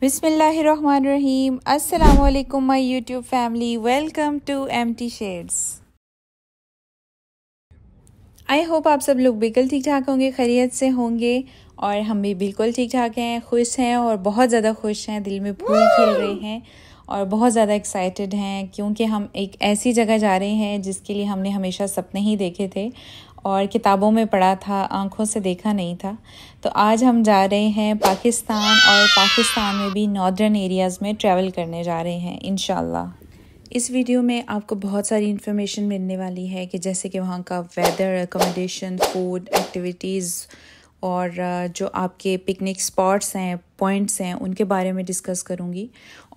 बिसमीम् अल्लाम my YouTube family welcome to M shades I hope आप सब लोग बिल्कुल ठीक ठाक होंगे खैरियत से होंगे और हम भी बिल्कुल ठीक ठाक हैं खुश हैं और बहुत ज़्यादा खुश हैं दिल में फूल खिल रहे हैं और बहुत ज़्यादा एक्साइटेड हैं क्योंकि हम एक ऐसी जगह जा रहे हैं जिसके लिए हमने हमेशा सपने ही देखे थे और किताबों में पढ़ा था आंखों से देखा नहीं था तो आज हम जा रहे हैं पाकिस्तान और पाकिस्तान में भी नॉर्दर्न एरियाज़ में ट्रैवल करने जा रहे हैं इन इस वीडियो में आपको बहुत सारी इन्फॉर्मेशन मिलने वाली है कि जैसे कि वहाँ का वेदर एकोमोडेशन फूड एक्टिविटीज़ और जो आपके पिकनिक स्पॉट्स हैं पॉइंट्स हैं उनके बारे में डिस्कस करूँगी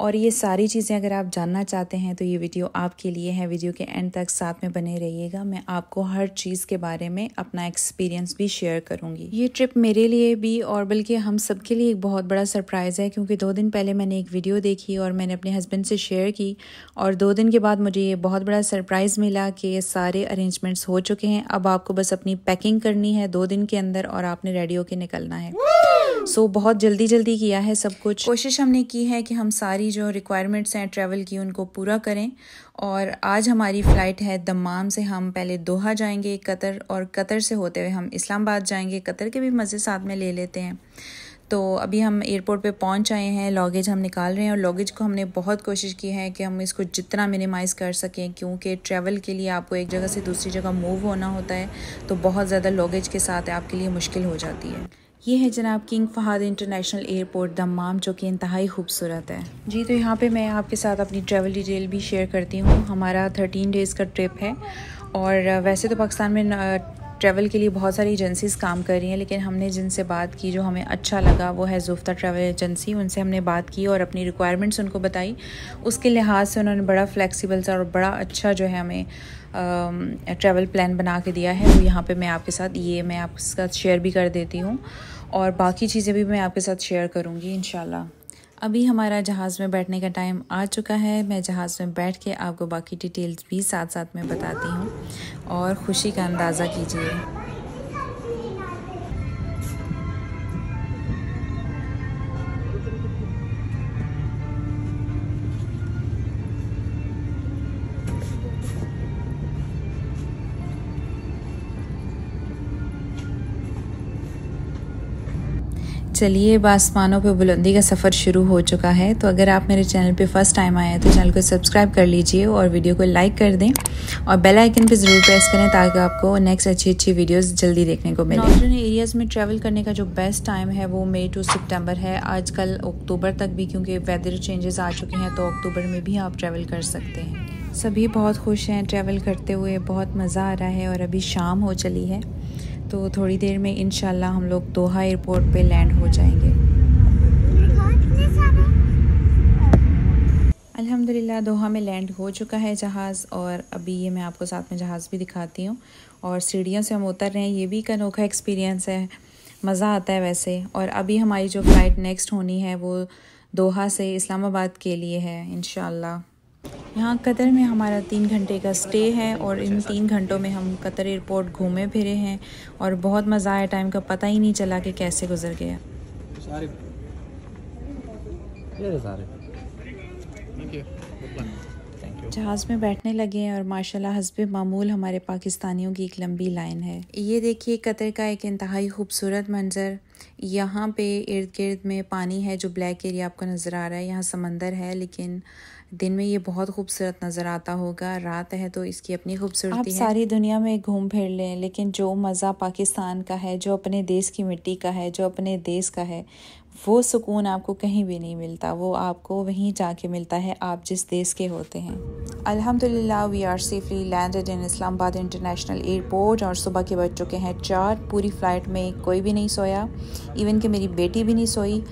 और ये सारी चीज़ें अगर आप जानना चाहते हैं तो ये वीडियो आपके लिए है वीडियो के एंड तक साथ में बने रहिएगा मैं आपको हर चीज़ के बारे में अपना एक्सपीरियंस भी शेयर करूँगी ये ट्रिप मेरे लिए भी और बल्कि हम सबके लिए एक बहुत बड़ा सरप्राइज़ है क्योंकि दो दिन पहले मैंने एक वीडियो देखी और मैंने अपने हस्बैंड से शेयर की और दो दिन के बाद मुझे ये बहुत बड़ा सरप्राइज़ मिला कि ये सारे अरेंजमेंट्स हो चुके हैं अब आपको बस अपनी पैकिंग करनी है दो दिन के अंदर और आपने रेडियो के निकलना है सो so, बहुत जल्दी जल्दी किया है सब कुछ कोशिश हमने की है कि हम सारी जो रिक्वायरमेंट्स हैं ट्रैवल की उनको पूरा करें और आज हमारी फ़्लाइट है दमाम से हम पहले दोहा जाएंगे कतर और कतर से होते हुए हम इस्लामाबाद जाएंगे कतर के भी मज़े साथ में ले लेते हैं तो अभी हम एयरपोर्ट पे पहुंच आए हैं लॉगेज हम निकाल रहे हैं और लॉगेज को हमने बहुत कोशिश की है कि हम इसको जितना मिनिमाइज़ कर सकें क्योंकि ट्रैवल के लिए आपको एक जगह से दूसरी जगह मूव होना होता है तो बहुत ज़्यादा लॉगेज के साथ आपके लिए मुश्किल हो जाती है ये है जनाब King Fahad international airport Dammam जो कि इंतहाई खूबसूरत है जी तो यहाँ पे मैं आपके साथ अपनी ट्रैवल डिटेल भी शेयर करती हूँ हमारा थर्टीन डेज़ का ट्रिप है और वैसे तो पाकिस्तान में ट्रैवल के लिए बहुत सारी एजेंसीज़ काम कर रही हैं लेकिन हमने जिनसे बात की जो हमें अच्छा लगा वो है जुफ्ता ट्रैवल एजेंसी उनसे हमने बात की और अपनी रिक्वायरमेंट्स उनको बताई उसके लिहाज से उन्होंने बड़ा फ्लेक्सिबल सा और बड़ा अच्छा जो है हमें ट्रैवल प्लान बना के दिया है वो यहाँ पे मैं आपके साथ ये मैं आपके साथ शेयर भी कर देती हूँ और बाकी चीज़ें भी मैं आपके साथ शेयर करूँगी इन अभी हमारा जहाज़ में बैठने का टाइम आ चुका है मैं जहाज़ में बैठ के आपको बाकी डिटेल्स भी साथ साथ में बताती हूँ और ख़ुशी का अंदाज़ा कीजिए चलिए अब आसमानों पे बुलंदी का सफ़र शुरू हो चुका है तो अगर आप मेरे चैनल पे फर्स्ट टाइम आए हैं तो चैनल को सब्सक्राइब कर लीजिए और वीडियो को लाइक कर दें और बेल आइकन पे ज़रूर प्रेस करें ताकि आपको नेक्स्ट अच्छी अच्छी वीडियोस जल्दी देखने को मिले नॉर्दर्न एरियाज़ में ट्रैवल करने का जो बेस्ट टाइम है वो मई टू सितंबर है कल अक्टूबर तक भी क्योंकि वेदर चेंजेस आ चुके हैं तो अक्टूबर में भी आप ट्रैवल कर सकते हैं सभी बहुत खुश हैं ट्रैवल करते हुए बहुत मज़ा आ रहा है और अभी शाम हो चली है तो थोड़ी देर में इन हम लोग दोहा एयरपोर्ट पे लैंड हो जाएंगे अल्हम्दुलिल्लाह दोहा में लैंड हो चुका है जहाज़ और अभी ये मैं आपको साथ में जहाज़ भी दिखाती हूँ और सीढ़ियों से हम उतर रहे हैं ये भी एक अनोखा एक्सपीरियंस है मज़ा आता है वैसे और अभी हमारी जो फ़्लाइट नेक्स्ट होनी है वो दोहा से इस्लामाबाद के लिए है इन यहाँ कतर में हमारा तीन घंटे का स्टे है और इन तीन घंटों में हम कतर एयरपोर्ट घूमे फिरे हैं और बहुत मज़ा आया टाइम का पता ही नहीं चला कि कैसे गुजर गया जहाज़ में बैठने लगे हैं और माशाल्लाह हजब मामूल हमारे पाकिस्तानियों की एक लंबी लाइन है ये देखिए कतर का एक इंतहाई खूबसूरत मंज़र यहाँ पे इर्द गिर्द में पानी है जो ब्लैक एरिया आपको नज़र आ रहा है यहाँ समंदर है लेकिन दिन में ये बहुत खूबसूरत नज़र आता होगा रात है तो इसकी अपनी खूबसूरती आप है सारी दुनिया में घूम फिर लें लेकिन जो मज़ा पाकिस्तान का है जो अपने देश की मिट्टी का है जो अपने देश का है वो सुकून आपको कहीं भी नहीं मिलता वो आपको वहीं जाके मिलता है आप जिस देश के होते हैं अल्हम्दुलिल्लाह we are safely landed in Islamabad international airport और सुबह के बज चुके हैं चार पूरी फ्लाइट में कोई भी नहीं सोया इवन कि मेरी बेटी भी नहीं सोई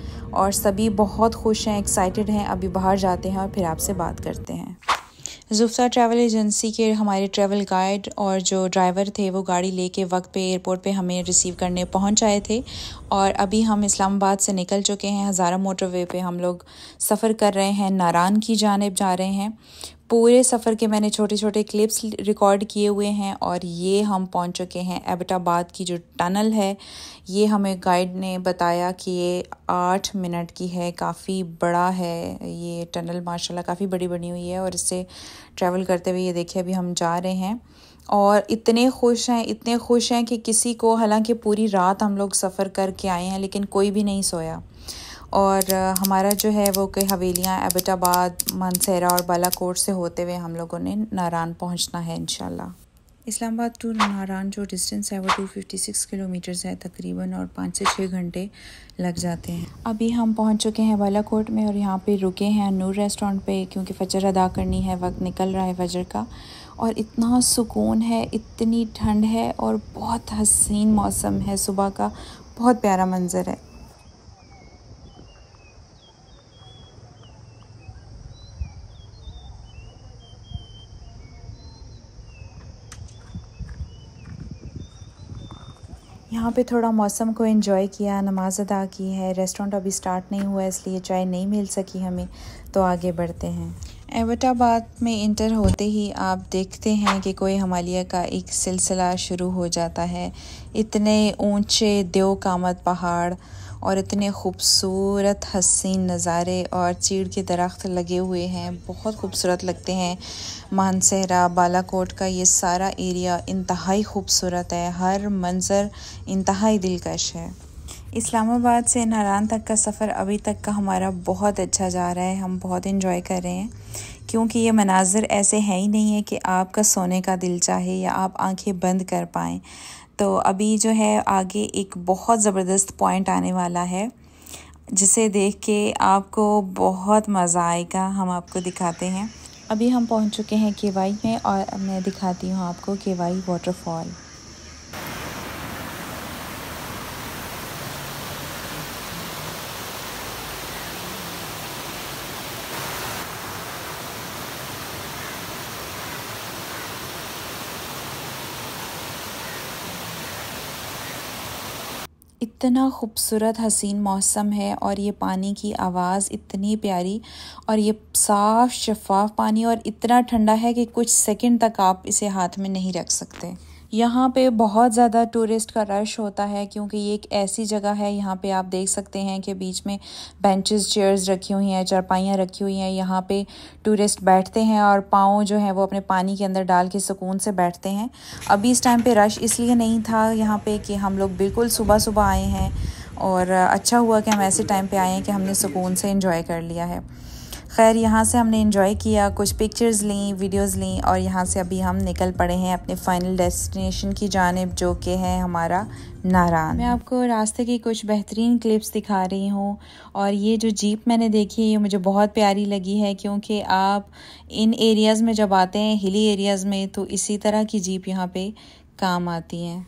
और सभी बहुत खुश हैं एक्साइटेड हैं अभी बाहर जाते हैं और फिर आपसे बात करते हैं जुफ्सा ट्रैवल एजेंसी के हमारे ट्रैवल गाइड और जो ड्राइवर थे वो गाड़ी लेके वक्त पे एयरपोर्ट पे हमें रिसीव करने पहुंच आए थे और अभी हम इस्लामाबाद से निकल चुके हैं हज़ारा मोटरवे पे हम लोग सफ़र कर रहे हैं नारान की जानब जा रहे हैं पूरे सफ़र के मैंने छोटे छोटे क्लिप्स रिकॉर्ड किए हुए हैं और ये हम पहुंच चुके हैं एबटाबाद की जो टनल है ये हमें गाइड ने बताया कि ये आठ मिनट की है काफ़ी बड़ा है ये टनल माशाल्लाह काफ़ी बड़ी बनी हुई है और इससे ट्रैवल करते हुए ये देखिए अभी हम जा रहे हैं और इतने खुश हैं इतने खुश हैं कि किसी को हालांकि पूरी रात हम लोग सफ़र करके आए हैं लेकिन कोई भी नहीं सोया और हमारा जो है वो कई हवेलियाँ एबटाबाद मनसेरा और बालाकोट से होते हुए हम लोगों ने नारायण पहुँचना है इन इस्लामाबाद टू नारायण जो डिस्टेंस है वो 256 किलोमीटर्स है तकरीबन और पाँच से छः घंटे लग जाते हैं अभी हम पहुंच चुके हैं बालाकोट में और यहाँ पे रुके हैं नूर रेस्टोरेंट पे क्योंकि फजर अदा करनी है वक्त निकल रहा है फजर का और इतना सुकून है इतनी ठंड है और बहुत हसीन मौसम है सुबह का बहुत प्यारा मंज़र है पे थोड़ा मौसम को इन्जॉय किया नमाज अदा की है रेस्टोरेंट अभी स्टार्ट नहीं हुआ इसलिए चाय नहीं मिल सकी हमें तो आगे बढ़ते हैं एवटाबाद में इंटर होते ही आप देखते हैं कि कोई हमालिया का एक सिलसिला शुरू हो जाता है इतने ऊंचे देव कामत पहाड़ और इतने खूबसूरत हसीन नज़ारे और चीड़ के दरख्त लगे हुए हैं बहुत खूबसूरत लगते हैं मानसहरा बालाकोट का ये सारा एरिया इंतहाई खूबसूरत है हर मंज़र इंतहाई दिलकश है इस्लामाबाद से नारान तक का सफ़र अभी तक का हमारा बहुत अच्छा जा रहा है हम बहुत इन्जॉय कर रहे हैं क्योंकि ये मनाजिर ऐसे हैं ही नहीं है कि आपका सोने का दिल चाहे या आप आंखें बंद कर पाएँ तो अभी जो है आगे एक बहुत ज़बरदस्त पॉइंट आने वाला है जिसे देख के आपको बहुत मज़ा आएगा हम आपको दिखाते हैं अभी हम पहुंच चुके हैं केवाई में और मैं दिखाती हूँ आपको केवाई वाटरफॉल इतना खूबसूरत हसीन मौसम है और ये पानी की आवाज़ इतनी प्यारी और ये साफ़ शफाफ पानी और इतना ठंडा है कि कुछ सेकंड तक आप इसे हाथ में नहीं रख सकते यहाँ पे बहुत ज़्यादा टूरिस्ट का रश होता है क्योंकि ये एक ऐसी जगह है यहाँ पे आप देख सकते हैं कि बीच में बेंचेस चेयर्स रखी हुई हैं चारपाइयाँ रखी हुई हैं यहाँ पे टूरिस्ट बैठते हैं और पाँव जो है वो अपने पानी के अंदर डाल के सुकून से बैठते हैं अभी इस टाइम पे रश इसलिए नहीं था यहाँ पे कि हम लोग बिल्कुल सुबह सुबह आए हैं और अच्छा हुआ कि हम ऐसे टाइम पर आए हैं कि हमने सुकून से इन्जॉय कर लिया है खैर यहाँ से हमने इन्जॉय किया कुछ पिक्चर्स लीं वीडियोस लीं और यहाँ से अभी हम निकल पड़े हैं अपने फाइनल डेस्टिनेशन की जानब जो कि है हमारा नारान मैं आपको रास्ते की कुछ बेहतरीन क्लिप्स दिखा रही हूँ और ये जो जीप मैंने देखी है ये मुझे बहुत प्यारी लगी है क्योंकि आप इन एरियाज़ में जब आते हैं हिली एरियाज़ में तो इसी तरह की जीप यहाँ पर काम आती हैं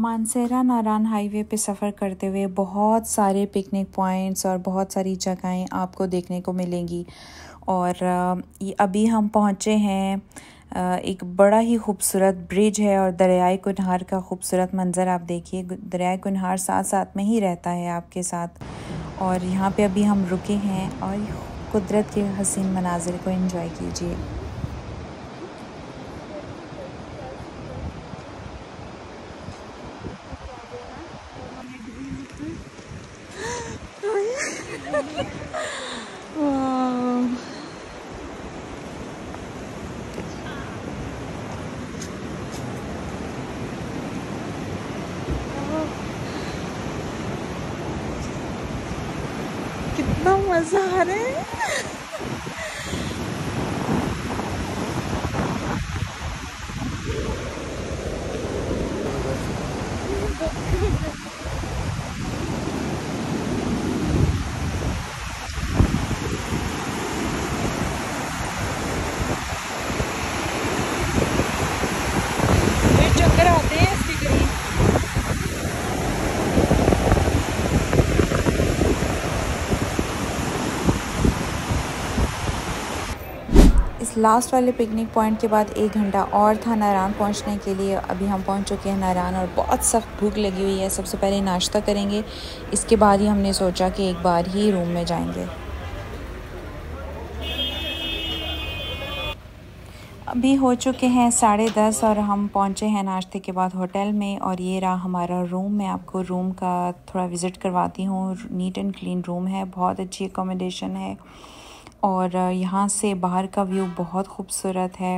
मानसेरा नारान हाईवे पे सफ़र करते हुए बहुत सारे पिकनिक पॉइंट्स और बहुत सारी जगहें आपको देखने को मिलेंगी और अभी हम पहुँचे हैं एक बड़ा ही खूबसूरत ब्रिज है और दरियाई कुनहार का खूबसूरत मंज़र आप देखिए दरियाई कुनहार साथ साथ में ही रहता है आपके साथ और यहाँ पे अभी हम रुके हैं और कुदरत के हसीन मनाजिर को इन्जॉय कीजिए लास्ट वाले पिकनिक पॉइंट के बाद एक घंटा और था नारायण पहुंचने के लिए अभी हम पहुंच चुके हैं नारायण और बहुत सख्त भूख लगी हुई है सबसे पहले नाश्ता करेंगे इसके बाद ही हमने सोचा कि एक बार ही रूम में जाएंगे अभी हो चुके हैं साढ़े दस और हम पहुंचे हैं नाश्ते के बाद होटल में और ये रहा हमारा रूम मैं आपको रूम का थोड़ा विज़िट करवाती हूँ नीट एंड क्लीन रूम है बहुत अच्छी एकोमोडेशन है और यहाँ से बाहर का व्यू बहुत खूबसूरत है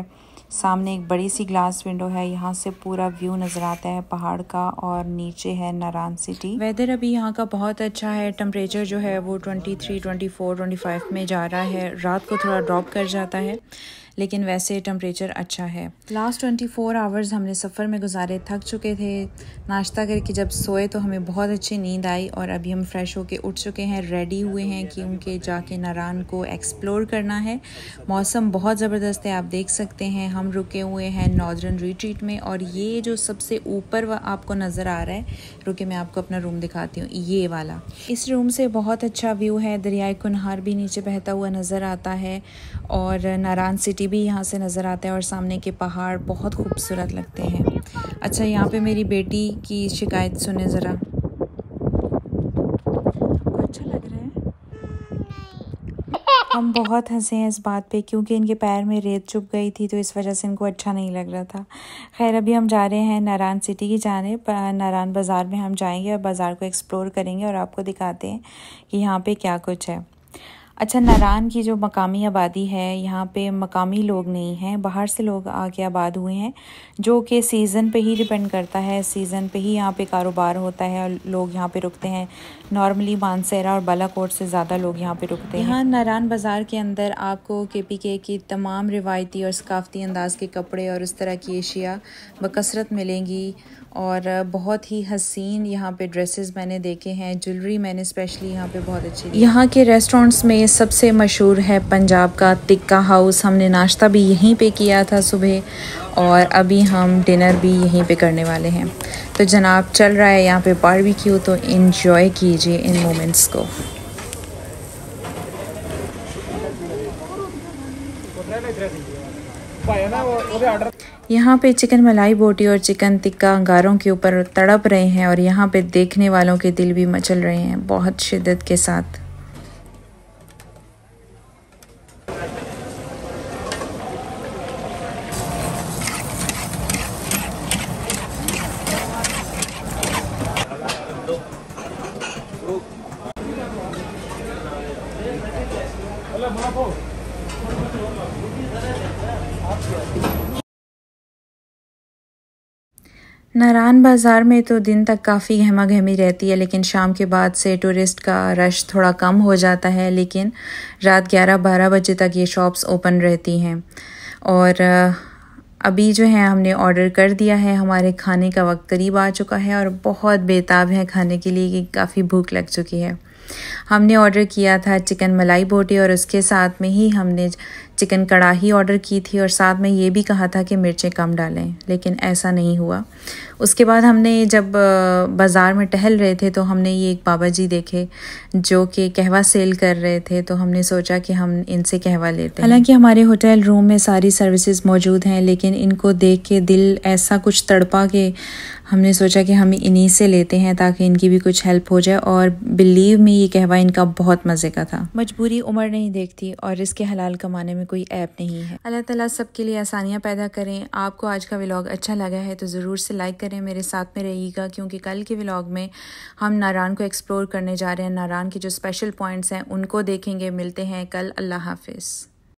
सामने एक बड़ी सी ग्लास विंडो है यहाँ से पूरा व्यू नज़र आता है पहाड़ का और नीचे है नारायण सिटी वेदर अभी यहाँ का बहुत अच्छा है टेम्परेचर जो है वो 23, 24, 25 में जा रहा है रात को थोड़ा ड्रॉप कर जाता है लेकिन वैसे टम्परेचर अच्छा है लास्ट ट्वेंटी फोर आवर्स हमने सफ़र में गुजारे थक चुके थे नाश्ता करके जब सोए तो हमें बहुत अच्छी नींद आई और अभी हम फ्रेश होके उठ चुके हैं रेडी हुए हैं कि उनके जाके नारान को एक्सप्लोर करना है मौसम बहुत ज़बरदस्त है आप देख सकते हैं हम रुके हुए हैं नॉर्दर्न रिट्रीट में और ये जो सबसे ऊपर आपको नज़र आ रहा है रुके मैं आपको अपना रूम दिखाती हूँ ये वाला इस रूम से बहुत अच्छा व्यू है दरियाए कुनहार भी नीचे बहता हुआ नज़र आता है और नारान सिटी भी यहाँ से नज़र आता है और सामने के पहाड़ बहुत खूबसूरत लगते हैं अच्छा यहाँ पे मेरी बेटी की शिकायत सुने ज़रा अच्छा लग रहा है हम बहुत हंसे हैं इस बात पे क्योंकि इनके पैर में रेत चुप गई थी तो इस वजह से इनको अच्छा नहीं लग रहा था खैर अभी हम जा रहे हैं नारायण सिटी की जाने नारायण बाज़ार में हम जाएंगे और बाज़ार को एक्सप्लोर करेंगे और आपको दिखाते हैं कि यहाँ पे क्या कुछ है अच्छा नारान की जो मकामी आबादी है यहाँ पे मकामी लोग नहीं हैं बाहर से लोग आके आबाद हुए हैं जो कि सीज़न पे ही डिपेंड करता है सीज़न पे ही यहाँ पे कारोबार होता है और लोग यहाँ पे रुकते हैं नॉर्मली मानसेरा और बालाकोट से ज़्यादा लोग यहाँ पे रुकते हैं यहाँ नारान बाज़ार के अंदर आपको के पी के की तमाम रिवायती और सकाफती अंदाज के कपड़े और इस तरह की अशिया बकसरत मिलेंगी और बहुत ही हसीन यहाँ पे ड्रेसेस मैंने देखे हैं ज्वेलरी मैंने स्पेशली यहाँ पे बहुत अच्छी यहाँ के रेस्टोरेंट्स में सबसे मशहूर है पंजाब का टिक्का हाउस हमने नाश्ता भी यहीं पे किया था सुबह और अभी हम डिनर भी यहीं पे करने वाले हैं तो जनाब चल रहा है यहाँ पे बारबेक्यू तो इन्जॉय कीजिए इन मोमेंट्स को यहाँ पे चिकन मलाई बोटी और चिकन टिक्का अंगारों के ऊपर तड़प रहे हैं और यहाँ पे देखने वालों के दिल भी मचल रहे हैं बहुत शिद्दत के साथ नारायण बाज़ार में तो दिन तक काफ़ी गहमा गहमी रहती है लेकिन शाम के बाद से टूरिस्ट का रश थोड़ा कम हो जाता है लेकिन रात 11-12 बजे तक ये शॉप्स ओपन रहती हैं और अभी जो है हमने ऑर्डर कर दिया है हमारे खाने का वक्त करीब आ चुका है और बहुत बेताब है खाने के लिए कि काफ़ी भूख लग चुकी है हमने ऑर्डर किया था चिकन मलाई बोटी और उसके साथ में ही हमने चिकन कढ़ाही ऑर्डर की थी और साथ में ये भी कहा था कि मिर्चें कम डालें लेकिन ऐसा नहीं हुआ उसके बाद हमने जब बाज़ार में टहल रहे थे तो हमने ये एक बाबा जी देखे जो कि कहवा सेल कर रहे थे तो हमने सोचा कि हम इनसे कहवा लेते हैं हालांकि हमारे होटल रूम में सारी सर्विसेज मौजूद हैं लेकिन इनको देख के दिल ऐसा कुछ तड़पा के हमने सोचा कि हम इन्हीं से लेते हैं ताकि इनकी भी कुछ हेल्प हो जाए और बिलीव में ये कहवा इनका बहुत मज़े का था मजबूरी उम्र नहीं देखती और इसके हलाल कमाने में कोई ऐप नहीं है अल्लाह ताला सबके लिए आसानियाँ पैदा करें आपको आज का व्लॉग अच्छा लगा है तो ज़रूर से लाइक करें मेरे साथ में रहिएगा क्योंकि कल के व्लॉग में हम नारान को एक्सप्लोर करने जा रहे हैं नारान के जो स्पेशल पॉइंट्स हैं उनको देखेंगे मिलते हैं कल अल्लाह हाफिज़